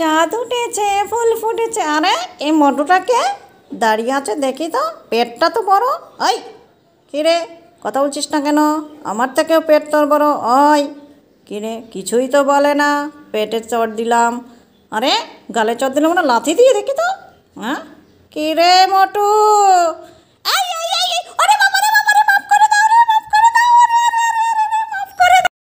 চাঁদ উঠেছে ফুল ফুটেছে আরে এই মটুটাকে দাঁড়িয়ে আছে দেখি তো পেটটা তো বড় ওই কিরে কথা বলছিস না কেন আমার থেকেও পেট তোর বড় ওই কিরে কিছুই তো বলে না পেটে চট দিলাম আরে গালে চট দিলাম না মানে লাথি দিয়ে দেখি তো হ্যাঁ কিরে মটু